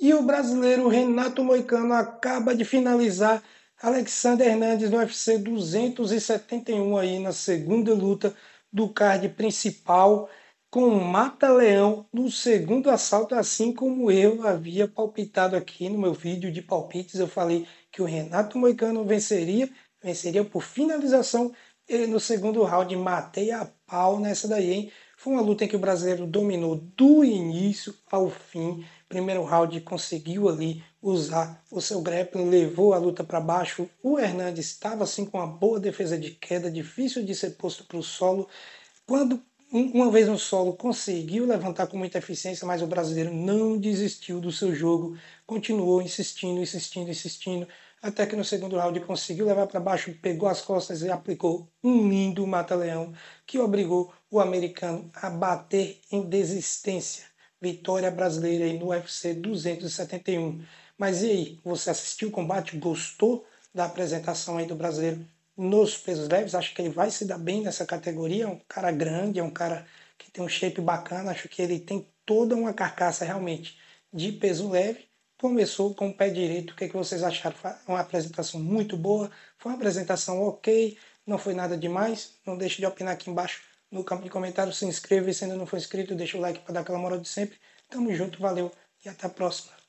E o brasileiro Renato Moicano acaba de finalizar Alexander Hernandes no UFC 271 aí na segunda luta do card principal com o Mata Leão no segundo assalto, assim como eu havia palpitado aqui no meu vídeo de palpites, eu falei que o Renato Moicano venceria, venceria por finalização no segundo round matei a pau nessa daí, hein? Foi uma luta em que o brasileiro dominou do início ao fim. Primeiro round conseguiu ali usar o seu grappling, levou a luta para baixo. O Hernandes estava assim com uma boa defesa de queda, difícil de ser posto para o solo. Quando uma vez no solo conseguiu levantar com muita eficiência, mas o brasileiro não desistiu do seu jogo, continuou insistindo, insistindo, insistindo, até que no segundo round conseguiu levar para baixo, pegou as costas e aplicou um lindo mata-leão que obrigou o americano a bater em desistência. Vitória brasileira aí no UFC 271. Mas e aí, você assistiu o combate? Gostou da apresentação aí do brasileiro? nos pesos leves. Acho que ele vai se dar bem nessa categoria. É um cara grande, é um cara que tem um shape bacana. Acho que ele tem toda uma carcaça realmente de peso leve. Começou com o pé direito. O que, é que vocês acharam? Foi uma apresentação muito boa. Foi uma apresentação ok. Não foi nada demais. Não deixe de opinar aqui embaixo no campo de comentário. Se inscreva e se ainda não for inscrito, deixa o like para dar aquela moral de sempre. Tamo junto, valeu e até a próxima.